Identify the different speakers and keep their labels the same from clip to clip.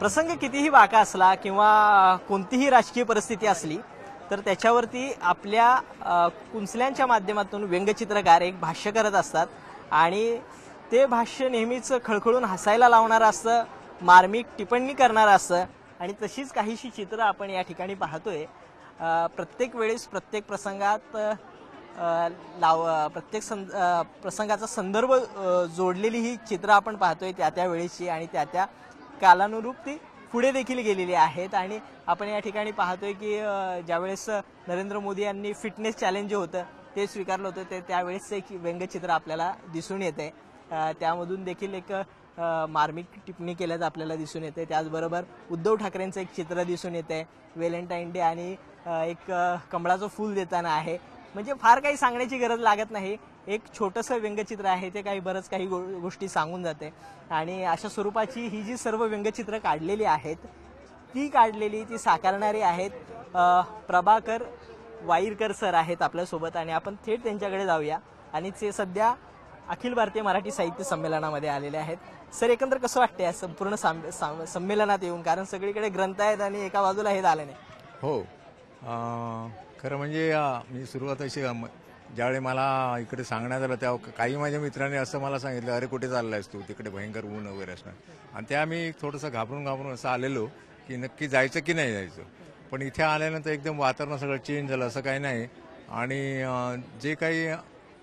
Speaker 1: प्रसंग कितीही वाका असला किंवा कोणतीही राजकीय परिस्थिती असली तर त्याच्यावरती आपल्या कुंचल्यांच्या माध्यमातून व्यंगचित्रकार एक भाष्य करत असतात आणि ते भाष्य नेहमीच खळखळून हसायला लावणारं असतं मार्मिक टिप्पणी करणारं असतं आणि तशीच काहीशी चित्रं आपण या ठिकाणी पाहतोय प्रत्येक वेळेस प्रत्येक प्रसंगात लाव प्रत्येक सं प्रसंगाचा संदर्भ जोडलेली ही चित्रं आपण पाहतोय त्या त्यावेळेची आणि त्या त्या कालानुरूप ती पुढे देखील गेलेली आहेत आणि आपण या ठिकाणी पाहतोय की ज्यावेळेस नरेंद्र मोदी यांनी फिटनेस चॅलेंज होतं ते स्वीकारलं होतं ते त्यावेळेस एक व्यंगचित्र आपल्याला दिसून येते त्यामधून देखील एक मार्मिक टिप्पणी केल्याचं आपल्याला दिसून येते त्याचबरोबर उद्धव ठाकरेंचं एक चित्र दिसून येते व्हॅलेंटाईन डे आणि एक कमळाचं फूल देताना आहे म्हणजे फार काही सांगण्याची गरज लागत नाही एक छोटंसं व्यंगचित्र आहे ते काही बरंच काही गोष्टी सांगून जाते आणि अशा स्वरूपाची ही जी सर्व व्यंगचित्रं काढलेली आहेत ती काढलेली ती साकारणारी आहेत प्रभाकर वाईरकर सर आहेत आपल्यासोबत आणि आपण थेट त्यांच्याकडे जाऊया आणि ते सध्या अखिल भारतीय मराठी साहित्य संमेलनामध्ये आलेले आहेत सर एकंदर कसं वाटतं या संपूर्ण संमेलनात येऊन कारण सगळीकडे ग्रंथ आहेत आणि एका बाजूला हे झालं नाही
Speaker 2: हो खरं म्हणजे मी सुरुवात अशी ज्यावेळी मला इकडे सांगण्यात आलं त्या काही माझ्या मित्रांनी असं मला सांगितलं अरे कुठे चालला आहेस तू तिकडे भयंकर ऊन वगैरे असणार आणि त्या आम्ही थोडंसं घाबरून घाबरून असं आलेलो की नक्की जायचं की नाही जायचं पण इथे आल्यानंतर एकदम वातावरण सगळं चेंज झालं असं काही नाही आणि जे काही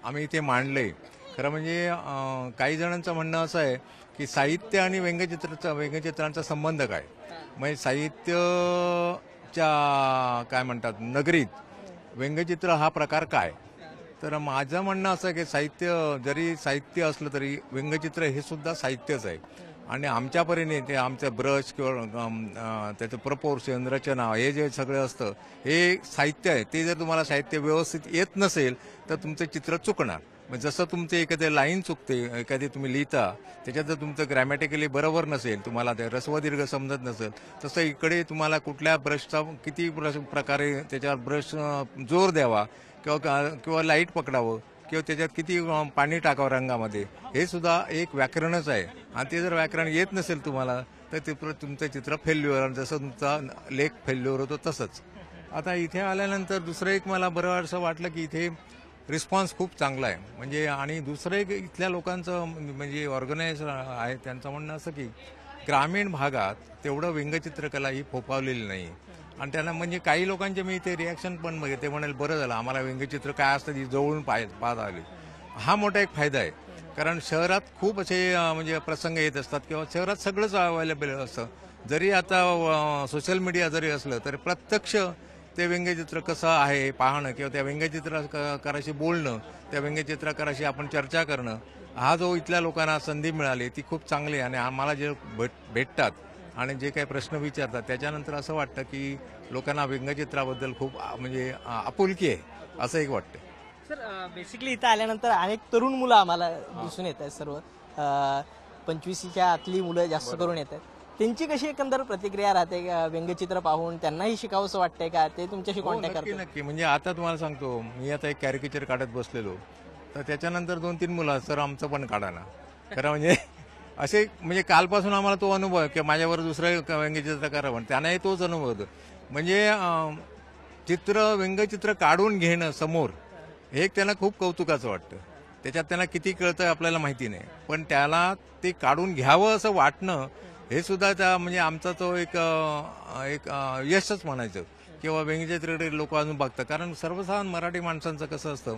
Speaker 2: आम्ही इथे मांडले खरं म्हणजे काही जणांचं म्हणणं असं आहे की साहित्य आणि व्यंगचित्राचा व्यंगचित्रांचा संबंध काय म्हणजे साहित्यच्या काय म्हणतात नगरीत व्यंगचित्र हा प्रकार काय तर माझं म्हणणं असं की साहित्य जरी साहित्य असलं तरी व्यंगचित्र हे सुद्धा साहित्यच आहे आणि आमच्या परीने ते आमचं ब्रश किंवा त्याचं प्रपोर्शन रचना हे जे सगळं असतं हे साहित्य आहे ते जर तुम्हाला साहित्य व्यवस्थित येत नसेल तर तुमचं चित्र चुकणार मग जसं तुमचे एखादी लाईन चुकते एखादी तुम्ही लिहिता त्याच्यात जर तुमचं ग्रॅमॅटिकली बरोबर नसेल तुम्हाला ते रस्वदीर्घ समजत नसेल तसं इकडे तुम्हाला कुठल्या ब्रशचा किती ब्रश प्रकारे त्याच्यावर ब्रश जोर द्यावा किंवा किंवा लाईट पकडावं किंवा त्याच्यात किती पाणी टाकावं रंगामध्ये हे सुद्धा एक व्याकरणच आहे आणि ते जर व्याकरण येत नसेल तुम्हाला तर ते तुमचं चित्र फेल्युअर जसं तुमचा लेख फेल्युअर होतो तसंच आता इथे आल्यानंतर दुसरं एक मला बरं असं वाटलं की इथे रिस्पॉन्स खूप चांगला आहे म्हणजे आणि दुसरं एक इथल्या लोकांचं म्हणजे ऑर्गनाईज आहे त्यांचं म्हणणं असं की ग्रामीण भागात तेवढं व्यंगचित्रकला ही फोफावलेली नाही आणि त्यांना म्हणजे काही लोकांचे मी ते रिॲक्शन पण ते म्हणाले बरं झालं आम्हाला व्यंगचित्र काय असतं ती जवळून पाह आली हा मोठा एक फायदा आहे कारण शहरात खूप असे म्हणजे प्रसंग येत असतात किंवा शहरात सगळंच अवेलेबल असतं जरी आता सोशल मीडिया जरी असलं तरी प्रत्यक्ष ते व्यंगचित्र कसं आहे पाहणं किंवा त्या व्यंगचित्रकाराशी बोलणं त्या व्यंगचित्रकाराशी आपण चर्चा करणं हा जो इथल्या लोकांना संधी मिळाली ती खूप चांगली आणि आम्हाला जे भेट भेटतात आणि जे काही प्रश्न विचारतात त्याच्यानंतर असं वाटतं की लोकांना व्यंगचित्राबद्दल खूप म्हणजे आपुलकी आहे असं एक वाटतं
Speaker 1: सर बेसिकली इथं आल्यानंतर अनेक तरुण मुलं आम्हाला दिसून येत आहेत सर्व पंचवीसीच्या आतली मुलं जास्त करून येत आहेत त्यांची कशी एकंदर प्रतिक्रिया राहते व्यंगचित्र पाहून त्यांनाही असं वाटतंय का ते तुमच्याशी कॉन्टॅक्ट हो, नक्की नक्की
Speaker 2: म्हणजे आता तुम्हाला सांगतो मी आता एक कॅरिकेचर काढत बसलेलो तर त्याच्यानंतर दोन तीन मुलं सर आमचं पण काढा ना खरं म्हणजे असे म्हणजे कालपासून आम्हाला तो अनुभव आहे की माझ्यावर दुसरं व्यंगचित्र करा पण त्यांनाही तोच अनुभव होतो म्हणजे चित्र व्यंगचित्र काढून घेणं समोर हे त्यांना खूप कौतुकाचं वाटतं त्याच्यात त्यांना किती कळतं आपल्याला माहिती नाही पण त्याला ते काढून घ्यावं असं वाटणं हे सुद्धा त्या म्हणजे आमचा तो एक एक यशच म्हणायचं किंवा व्यंगचित्रकडे लोक अजून बघतात कारण सर्वसाधारण मराठी माणसांचं कसं असतं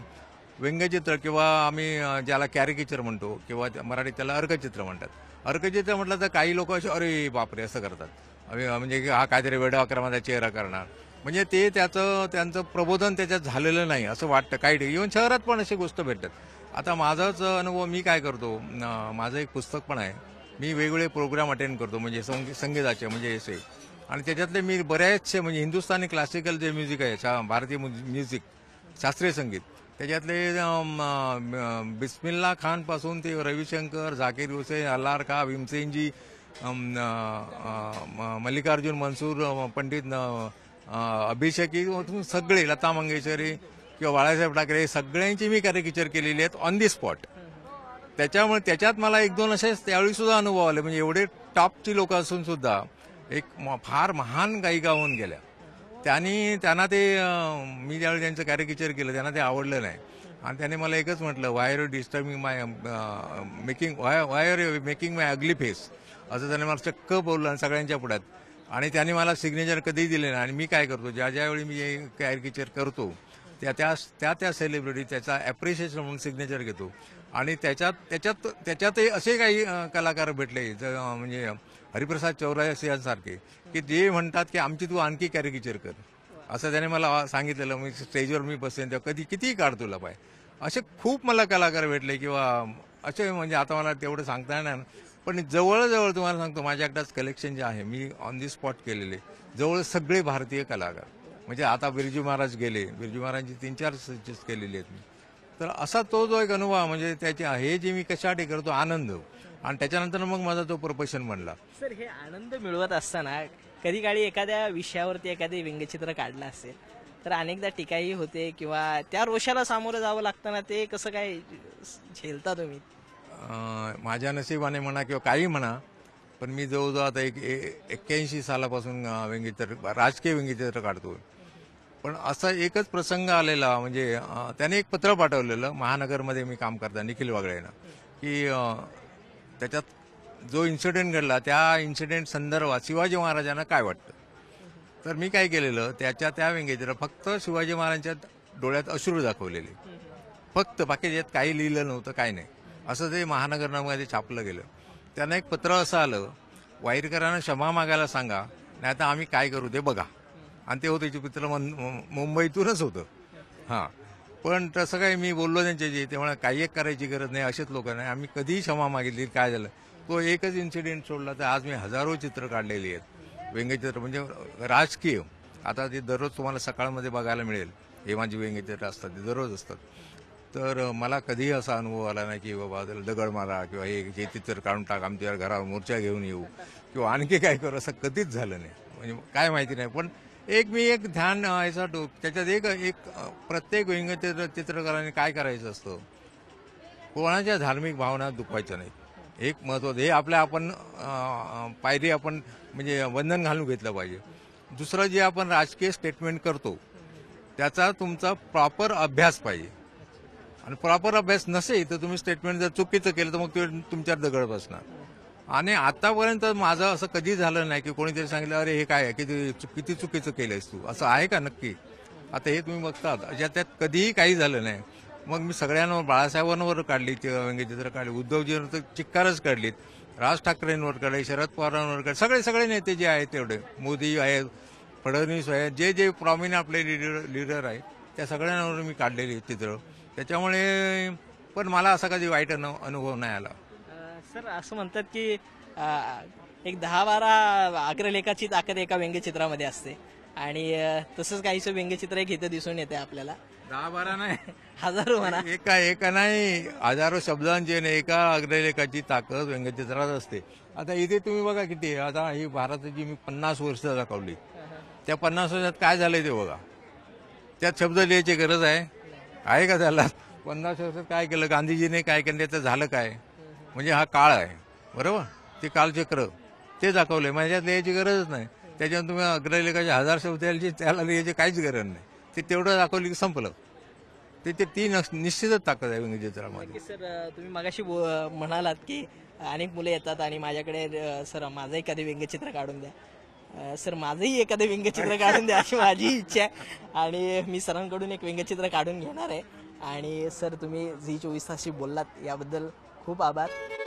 Speaker 2: व्यंगचित्र किंवा आम्ही ज्याला कॅरिकेचर म्हणतो किंवा मराठी त्याला अर्कचित्र म्हणतात अर्कचित्र म्हटलं तर काही लोक असे अरे बापरे असं करतात म्हणजे हा काहीतरी वेडा क्रमाचा चेहरा करणार म्हणजे ते त्याचं त्यांचं प्रबोधन त्याच्यात झालेलं नाही असं वाटतं काही इव्हन शहरात पण अशी गोष्ट भेटतात आता माझाच अनुभव मी काय करतो माझं एक पुस्तक पण आहे मी वेगवेगळे प्रोग्राम अटेंड करतो म्हणजे संगीताचे म्हणजे असे आणि त्याच्यातले मी बऱ्याचशे म्हणजे हिंदुस्थानी क्लासिकल जे म्युझिक आहे भारतीय म्युझिक शास्त्रीय संगीत त्याच्यातले बिस्मिल्ला खानपासून ते रविशंकर झाकीर हुसेन अल्लार खा भीमसेनजी मल्लिकार्जुन मनसूर पंडित अभिषेकी सगळे लता मंगेशकर किंवा बाळासाहेब ठाकरे सगळ्यांची मी कार्यकिचर केलेली आहेत ऑन दी स्पॉट त्याच्यामुळे त्याच्यात मला एक दोन असे त्यावेळी सुद्धा अनुभव आले म्हणजे एवढे टॉपची लोक असून सुद्धा एक फार महान गायिका होऊन गेल्या त्यांनी त्यांना ते मी ज्यावेळी त्यांचं कॅरिकेचर केलं त्यांना ते आवडलं नाही आणि त्याने मला एकच म्हटलं why are you disturbing my making why are you making my ugly face असं त्याने मला चक्क बोललं आणि सगळ्यांच्या पुढ्यात आणि त्यांनी मला सिग्नेचर कधीही दिले नाही आणि मी काय करतो ज्या ज्यावेळी मी कॅरिकेचर करतो त्या त्या त्या सेलिब्रिटी त्याचा ॲप्रिशिएशन म्हणून सिग्नेचर घेतो आणि त्याच्यात त्याच्यात त्याच्यातही असे काही कलाकार भेटले म्हणजे हरिप्रसाद चौरासी यांसारखे की जे म्हणतात की आमची तू आणखी कॅरिकेचर कर असं त्याने मला सांगितलेलं मी स्टेजवर मी बसेन तेव्हा कधी कितीही काढ तुला पाय असे खूप मला कलाकार भेटले किंवा असे म्हणजे आता मला तेवढं सांगता येणार पण जवळजवळ तुम्हाला सांगतो माझ्याकडेच कलेक्शन जे आहे मी ऑन दी स्पॉट केलेले जवळ सगळे भारतीय कलाकार म्हणजे आता बिरजू महाराज गेले बिरजू महाराजांची तीन चार सजेस्ट केलेली आहेत मी तर असा तो जो एक अनुभव म्हणजे त्याचे हे जे मी कशासाठी करतो आनंद आणि त्याच्यानंतर मग माझा तो प्रोफेशन बनला
Speaker 1: सर हे आनंद मिळवत असताना कधी काळी एखाद्या विषयावरती एखादे व्यंगचित्र काढलं असेल तर अनेकदा टीकाही होते किंवा त्या रोषाला सामोरं जावं लागताना ते कसं काय झेलता तुम्ही
Speaker 2: माझ्या नशिबाने म्हणा किंवा काही म्हणा पण मी जवळजवळ आता एक एक्क्याऐंशी सालापासून व्यंगचित्र राजकीय व्यंगचित्र काढतो पण असा एकच प्रसंग आलेला म्हणजे त्याने एक पत्र पाठवलेलं महानगरमध्ये मी काम करता निखिल वागळेनं की त्याच्यात जो इन्सिडेंट घडला त्या इन्सिडेंट संदर्भात शिवाजी महाराजांना काय वाटतं तर मी काय केलेलं त्याच्या त्या व्यंगेच्या फक्त शिवाजी महाराजांच्या डोळ्यात अश्रू दाखवलेले फक्त बाकी ज्यात काही लिहिलं नव्हतं काही नाही असं ते महानगरमध्ये छापलं गेलं त्यांना एक पत्र असं आलं वाईरकरांना क्षमा मागायला सांगा नाही आता आम्ही काय करू ते बघा आणि ते होते मन मुंबईतूनच होतं हां पण तसं काही मी बोललो त्यांच्याशी तेव्हा काही एक करायची गरज नाही असेच नाही आम्ही कधीही क्षमा मागितली काय झालं तो एकच इन्सिडेंट सोडला तर आज मी हजारो चित्र काढलेली आहेत व्यंगचित्र म्हणजे राजकीय आता ते दररोज तुम्हाला सकाळमध्ये बघायला मिळेल हे माझी व्यंगचित्र असतात ते दररोज असतात तर मला कधीही असा अनुभव आला नाही की बाबा दगड मारा किंवा हे जे चित्र काढून टाक आमच्या घरावर मोर्चा घेऊन येऊ किंवा आणखी काय करू असं कधीच झालं नाही म्हणजे काय माहिती नाही पण एक मी एक ध्यान याचा टोक त्याच्यात एक एक प्रत्येक व्यंगचित्र चित्रकाराने काय करायचं असतं कोणाच्या धार्मिक भावना दुखवायच्या नाही एक महत्वाचं हे आपल्या आपण पायरी आपण म्हणजे वंदन घालून घेतलं पाहिजे दुसरं जे आपण राजकीय स्टेटमेंट करतो त्याचा तुमचा प्रॉपर अभ्यास पाहिजे आणि प्रॉपर अभ्यास नसेल तर तुम्ही स्टेटमेंट जर चुकीचं केलं तर मग तुमच्यावर दगड बसणार आणि आतापर्यंत माझं असं कधी झालं नाही की कोणीतरी सांगितलं अरे हे काय किती किती चुकीचं केलंयस तू असं आहे का नक्की आता हे तुम्ही बघतात त्यात कधीही काही झालं नाही मग मी सगळ्यांवर बाळासाहेबांवर काढली व्यंगचित्र काढली उद्धवजीवर तर चिक्कारच काढलीत राज ठाकरेंवर काढले शरद पवारांवर काढले सगळे सगळे नेते जे आहेत तेवढे मोदी आहेत फडणवीस आहेत जे जे प्रॉमिन आपले लिडर लिडर आहेत त्या सगळ्यांवर मी काढलेली चित्र त्याच्यामुळे पण मला असा कधी वाईट अनुभव नाही आला
Speaker 1: सर असं म्हणतात की एक दहा बारा अग्रलेखाची ताकद एका व्यंगचित्रामध्ये असते आणि तसंच काहीसं व्यंगचित्र एक इथं दिसून येते आपल्याला दहा बारा नाही हजारो म्हणा एका
Speaker 2: एका नाही हजारो शब्दांचे नाही एका अग्रलेखाची ताकद व्यंगचित्रात असते आता इथे तुम्ही बघा किती आता ही भारताची मी पन्नास वर्ष दाखवली त्या पन्नास वर्षात काय झालंय ते बघा त्यात शब्द लिहायची गरज आहे आहे का त्याला पन्नास वर्षात काय केलं गांधीजीने काय केलं त्याचं झालं काय म्हणजे हा काळ आहे बरोबर ते कालचक्र ते दाखवले म्हणजे माझ्यात लिहायची गरजच नाही त्याच्यावर तुम्ही अग्रलेखाचे हजार शब्द द्यायची त्याला लिहायची काहीच गरज नाही ते तेवढं दाखवलं की संपलं ते ते ती निश्चितच ताकद आहे व्यंगचित्रामध्ये
Speaker 1: सर तुम्ही मगाशी म्हणालात की अनेक मुलं येतात आणि माझ्याकडे सर माझं एखादं व्यंगचित्र काढून द्या सर माझंही एखादं व्यंगचित्र काढून द्या अशी माझी इच्छा आहे आणि मी सरांकडून एक व्यंगचित्र काढून घेणार आहे आणि सर तुम्ही झी चोवीस तासशी बोललात याबद्दल খুব আবার